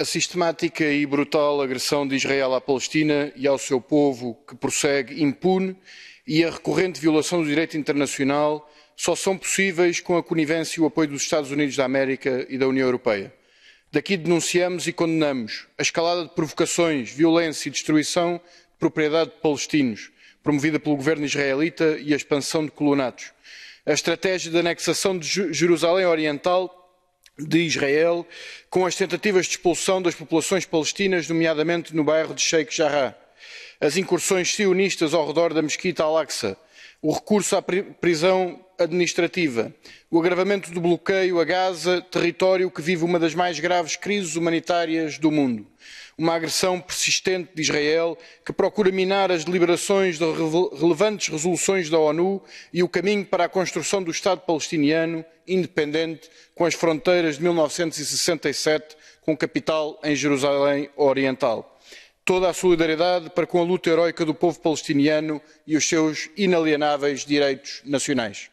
A sistemática e brutal agressão de Israel à Palestina e ao seu povo, que prossegue impune, e a recorrente violação do direito internacional só são possíveis com a conivência e o apoio dos Estados Unidos da América e da União Europeia. Daqui denunciamos e condenamos a escalada de provocações, violência e destruição de propriedade de palestinos, promovida pelo governo israelita e a expansão de colonatos. A estratégia de anexação de Jerusalém Oriental de Israel com as tentativas de expulsão das populações palestinas, nomeadamente no bairro de Sheikh Jarrah, as incursões sionistas ao redor da mesquita Al-Aqsa, o recurso à prisão administrativa, o agravamento do bloqueio a Gaza, território que vive uma das mais graves crises humanitárias do mundo, uma agressão persistente de Israel que procura minar as deliberações de relevantes resoluções da ONU e o caminho para a construção do Estado palestiniano independente com as fronteiras de 1967 com capital em Jerusalém Oriental toda a solidariedade para com a luta heroica do povo palestiniano e os seus inalienáveis direitos nacionais.